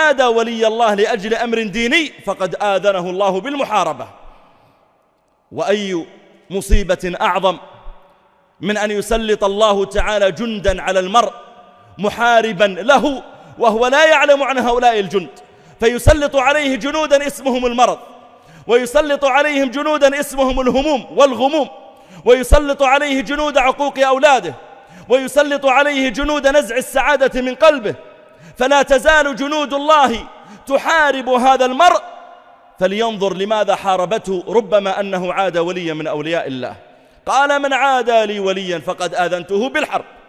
عادى ولي الله لأجل أمر ديني فقد آذنه الله بالمحاربة وأي مصيبة أعظم من أن يسلط الله تعالى جندا على المرء محاربا له وهو لا يعلم عن هؤلاء الجند فيسلط عليه جنودا اسمهم المرض ويسلط عليهم جنودا اسمهم الهموم والغموم ويسلط عليه جنود عقوق أولاده ويسلط عليه جنود نزع السعادة من قلبه فلا تزال جنود الله تحارب هذا المرء فلينظر لماذا حاربته ربما أنه عاد وليا من أولياء الله قال من عادى لي وليا فقد آذنته بالحرب